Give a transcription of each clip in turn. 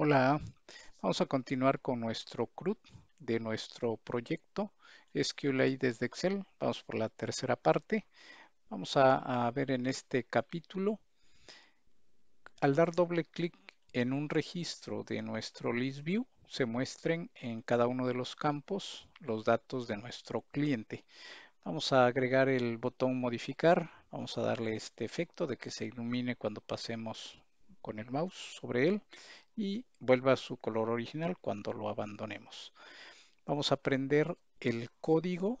Hola, vamos a continuar con nuestro CRUD de nuestro proyecto SQLite desde Excel. Vamos por la tercera parte. Vamos a, ver en este capítulo, al dar doble clic en un registro de nuestro list se muestren en cada uno de los campos los datos de nuestro cliente. Vamos a agregar el botón modificar, vamos a darle este efecto de que se ilumine cuando pasemos con el mouse sobre él y vuelva a su color original cuando lo abandonemos. Vamos a prender el código.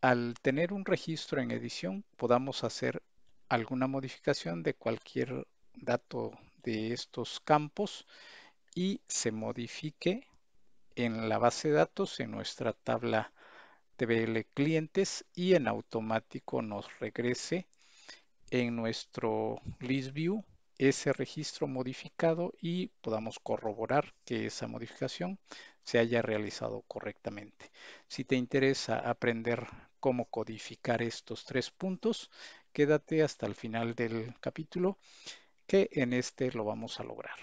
Al tener un registro en edición, podamos hacer alguna modificación de cualquier dato de estos campos y se modifique en la base de datos, en nuestra tabla TBL clientes y en automático nos regrese en nuestro list view ese registro modificado y podamos corroborar que esa modificación se haya realizado correctamente. Si te interesa aprender cómo codificar estos tres puntos, quédate hasta el final del capítulo que en este lo vamos a lograr.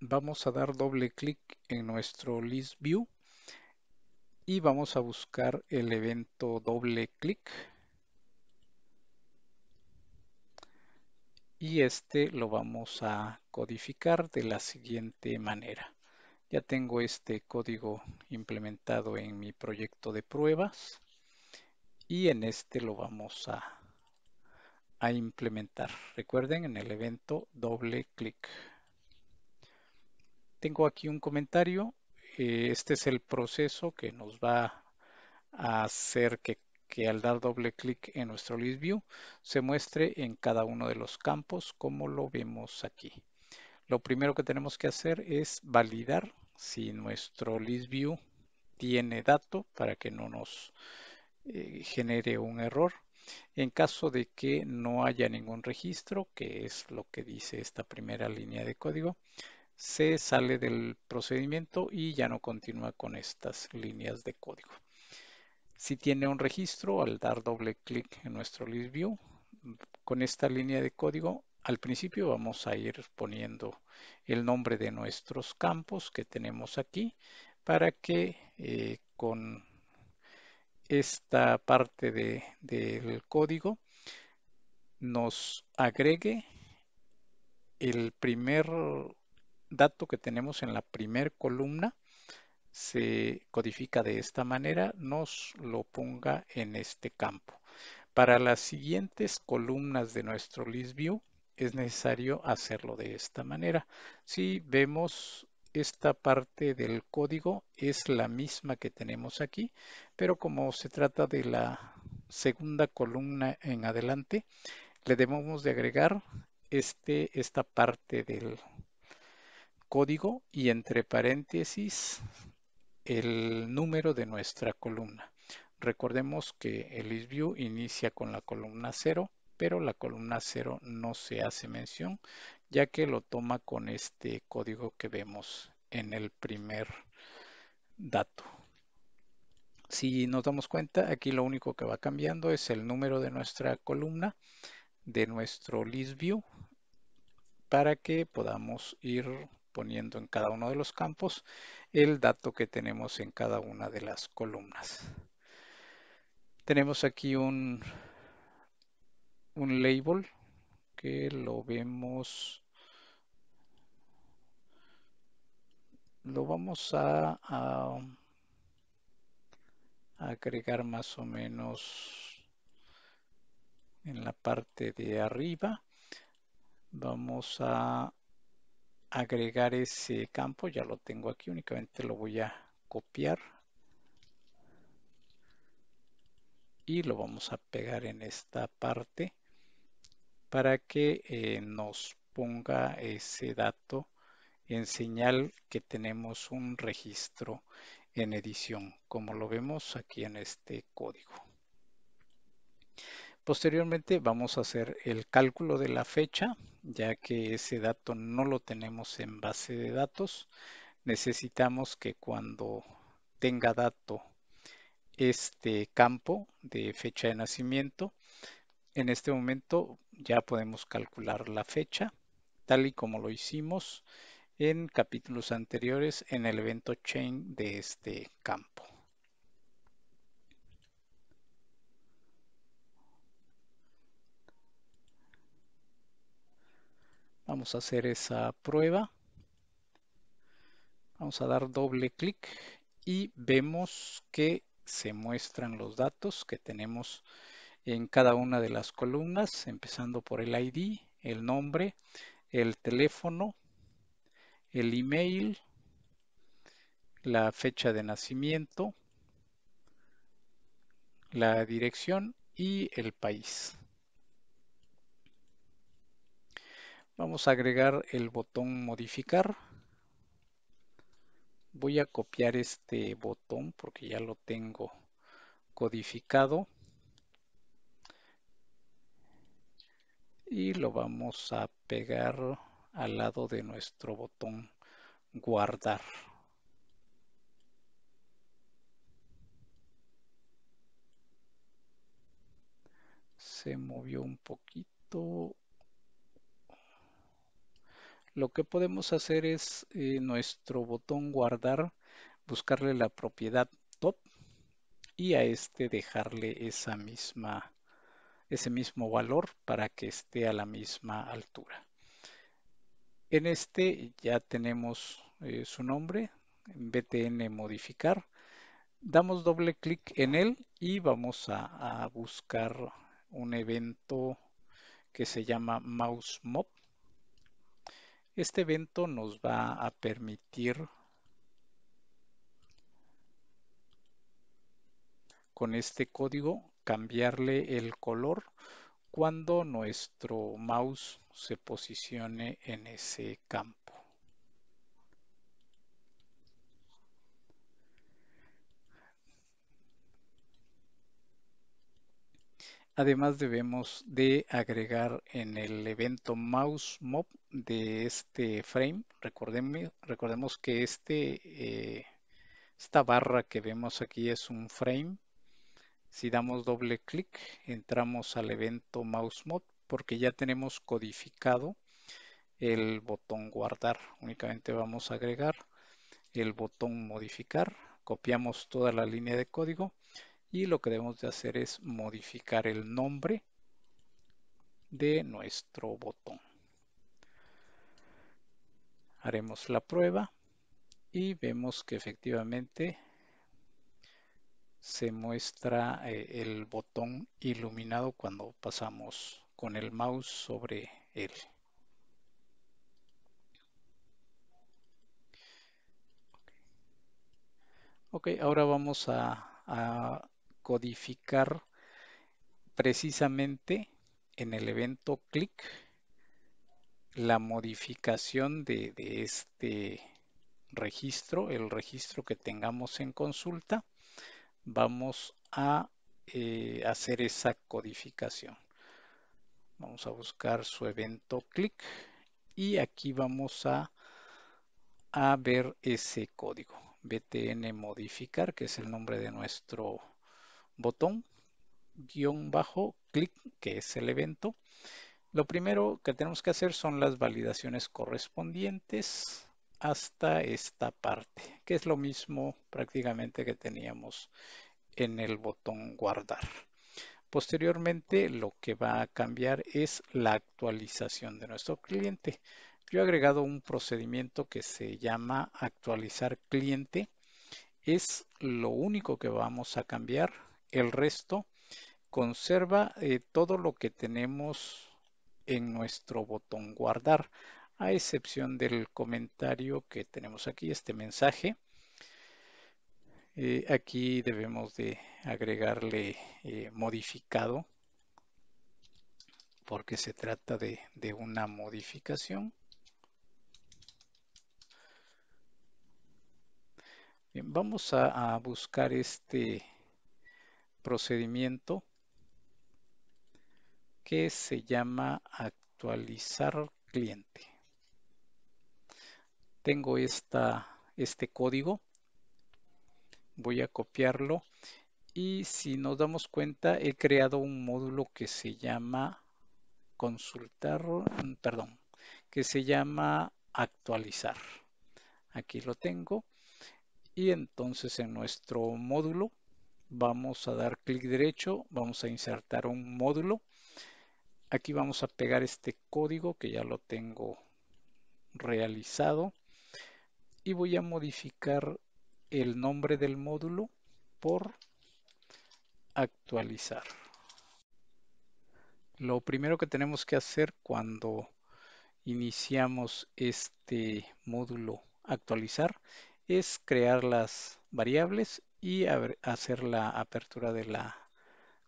Vamos a dar doble clic en nuestro list view y vamos a buscar el evento doble clic y este lo vamos a codificar de la siguiente manera. Ya tengo este código implementado en mi proyecto de pruebas y en este lo vamos a, a implementar. Recuerden en el evento doble clic. Tengo aquí un comentario. Eh, este es el proceso que nos va a hacer que que al dar doble clic en nuestro list view se muestre en cada uno de los campos como lo vemos aquí. Lo primero que tenemos que hacer es validar si nuestro list view tiene dato para que no nos eh, genere un error. En caso de que no haya ningún registro, que es lo que dice esta primera línea de código, se sale del procedimiento y ya no continúa con estas líneas de código. Si tiene un registro, al dar doble clic en nuestro list view, con esta línea de código, al principio vamos a ir poniendo el nombre de nuestros campos que tenemos aquí para que eh, con esta parte del código nos agregue el primer dato que tenemos en la primera columna se codifica de esta manera, nos lo ponga en este campo. Para las siguientes columnas de nuestro ListView es necesario hacerlo de esta manera. Si vemos esta parte del código es la misma que tenemos aquí, pero como se trata de la segunda columna en adelante, le debemos de agregar este, esta parte del código y entre paréntesis el número de nuestra columna. Recordemos que el ListView inicia con la columna 0, pero la columna 0 no se hace mención, ya que lo toma con este código que vemos en el primer dato. Si nos damos cuenta, aquí lo único que va cambiando es el número de nuestra columna, de nuestro ListView, para que podamos ir poniendo en cada uno de los campos el dato que tenemos en cada una de las columnas. Tenemos aquí un, un label que lo vemos lo vamos a, a, agregar más o menos en la parte de arriba. Vamos a agregar ese campo, ya lo tengo aquí, únicamente lo voy a copiar y lo vamos a pegar en esta parte para que eh, nos ponga ese dato en señal que tenemos un registro en edición, como lo vemos aquí en este código. Posteriormente vamos a hacer el cálculo de la fecha, ya que ese dato no lo tenemos en base de datos. Necesitamos que cuando tenga dato este campo de fecha de nacimiento, en este momento ya podemos calcular la fecha, tal y como lo hicimos en capítulos anteriores en el evento chain de este campo. Vamos a hacer esa prueba. Vamos a dar doble clic y vemos que se muestran los datos que tenemos en cada una de las columnas, empezando por el ID, el nombre, el teléfono, el email, la fecha de nacimiento, la dirección y el país. Vamos a agregar el botón modificar. Voy a copiar este botón porque ya lo tengo codificado. Y lo vamos a pegar al lado de nuestro botón guardar. Se movió un poquito. Lo que podemos hacer es eh, nuestro botón guardar, buscarle la propiedad top y a este dejarle esa misma, ese mismo valor para que esté a la misma altura. En este ya tenemos eh, su nombre, btn modificar. Damos doble clic en él y vamos a, buscar un evento que se llama mouse mop este evento nos va a permitir con este código cambiarle el color cuando nuestro mouse se posicione en ese campo. Además debemos de agregar en el evento mouse de este frame, recordemos que este, eh, esta barra que vemos aquí es un frame. Si damos doble clic, entramos al evento mouse porque ya tenemos codificado el botón guardar. Únicamente vamos a agregar el botón modificar, copiamos toda la línea de código y lo que debemos de hacer es modificar el nombre de nuestro botón. Haremos la prueba y vemos que efectivamente se muestra eh, el botón iluminado cuando pasamos con el mouse sobre él. Ok, ahora vamos a, a codificar precisamente en el evento clic, la modificación de, este registro, el registro que tengamos en consulta, vamos a eh, hacer esa codificación. Vamos a buscar su evento clic y aquí vamos a, a ver ese código. BTN modificar, que es el nombre de nuestro botón guión bajo clic, que es el evento. Lo primero que tenemos que hacer son las validaciones correspondientes hasta esta parte, que es lo mismo prácticamente que teníamos en el botón guardar. Posteriormente lo que va a cambiar es la actualización de nuestro cliente. Yo he agregado un procedimiento que se llama actualizar cliente. Es lo único que vamos a cambiar el resto conserva eh, todo lo que tenemos en nuestro botón guardar, a excepción del comentario que tenemos aquí, este mensaje. Eh, aquí debemos de agregarle eh, modificado porque se trata de, una modificación. vamos a buscar este procedimiento que se llama actualizar cliente. Tengo esta, este código, voy a copiarlo y si nos damos cuenta he creado un módulo que se llama consultar, perdón, que se llama actualizar. Aquí lo tengo y entonces en nuestro módulo vamos a dar clic derecho, vamos a insertar un módulo. Aquí vamos a pegar este código que ya lo tengo realizado y voy a modificar el nombre del módulo por actualizar. Lo primero que tenemos que hacer cuando iniciamos este módulo actualizar es crear las variables y hacer la apertura de la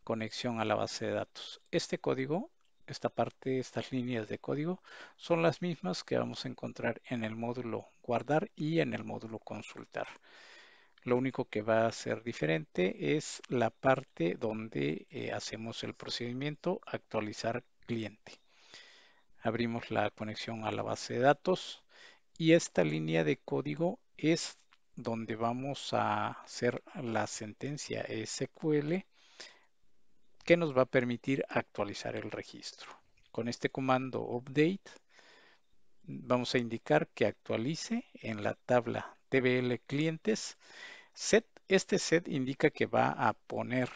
conexión a la base de datos. Este código, esta parte, estas líneas de código son las mismas que vamos a encontrar en el módulo guardar y en el módulo consultar. Lo único que va a ser diferente es la parte donde eh, hacemos el procedimiento actualizar cliente. Abrimos la conexión a la base de datos y esta línea de código es donde vamos a hacer la sentencia SQL que nos va a permitir actualizar el registro. Con este comando update vamos a indicar que actualice en la tabla TBL clientes. Set, este set indica que va a poner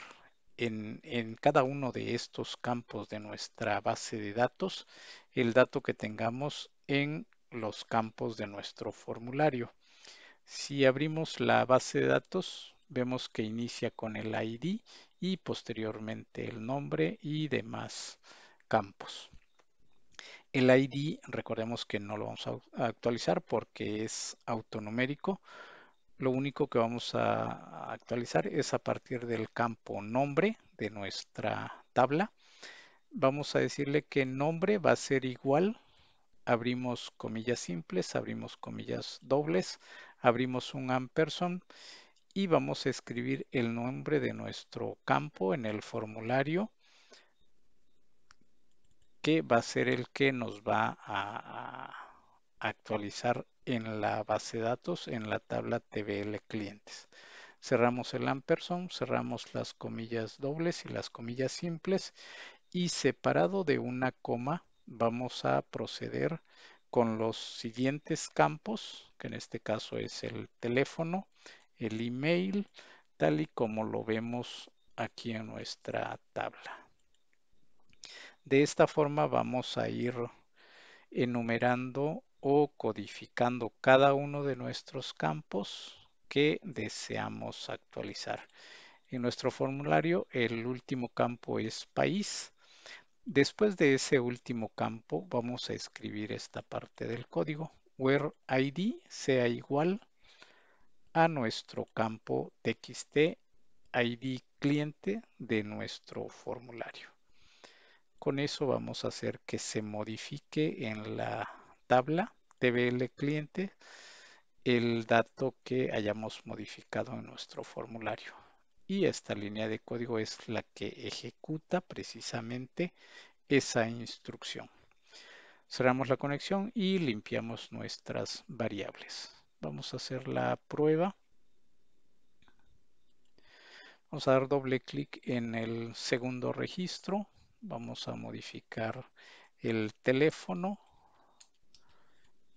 en, en, cada uno de estos campos de nuestra base de datos el dato que tengamos en los campos de nuestro formulario. Si abrimos la base de datos, vemos que inicia con el ID y posteriormente el nombre y demás campos. El ID, recordemos que no lo vamos a actualizar porque es autonumérico. Lo único que vamos a actualizar es a partir del campo nombre de nuestra tabla. Vamos a decirle que nombre va a ser igual, abrimos comillas simples, abrimos comillas dobles, abrimos un ampersand y vamos a escribir el nombre de nuestro campo en el formulario que va a ser el que nos va a, actualizar en la base de datos en la tabla TBL clientes. Cerramos el ampersand, cerramos las comillas dobles y las comillas simples y separado de una coma vamos a proceder con los siguientes campos, que en este caso es el teléfono, el email, tal y como lo vemos aquí en nuestra tabla. De esta forma vamos a ir enumerando o codificando cada uno de nuestros campos que deseamos actualizar. En nuestro formulario el último campo es país Después de ese último campo vamos a escribir esta parte del código, where id sea igual a nuestro campo txt id cliente de nuestro formulario. Con eso vamos a hacer que se modifique en la tabla tbl cliente el dato que hayamos modificado en nuestro formulario y esta línea de código es la que ejecuta precisamente esa instrucción. Cerramos la conexión y limpiamos nuestras variables. Vamos a hacer la prueba. Vamos a dar doble clic en el segundo registro. Vamos a modificar el teléfono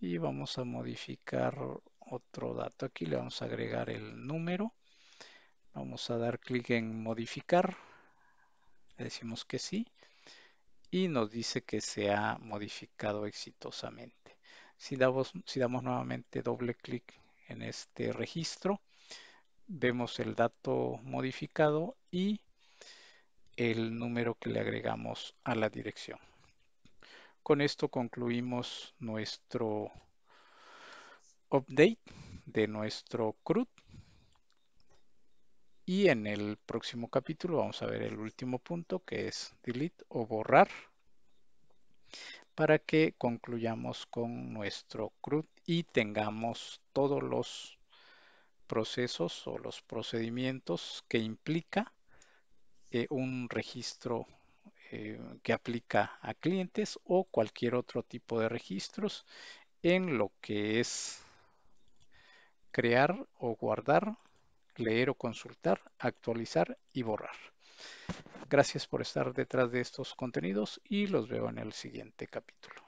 y vamos a modificar otro dato. Aquí le vamos a agregar el número Vamos a dar clic en modificar. Le decimos que sí. Y nos dice que se ha modificado exitosamente. Si damos, si damos nuevamente doble clic en este registro, vemos el dato modificado y el número que le agregamos a la dirección. Con esto concluimos nuestro update de nuestro CRUD. Y en el próximo capítulo vamos a ver el último punto que es delete o borrar para que concluyamos con nuestro CRUD y tengamos todos los procesos o los procedimientos que implica eh, un registro eh, que aplica a clientes o cualquier otro tipo de registros en lo que es crear o guardar leer o consultar, actualizar y borrar. Gracias por estar detrás de estos contenidos y los veo en el siguiente capítulo.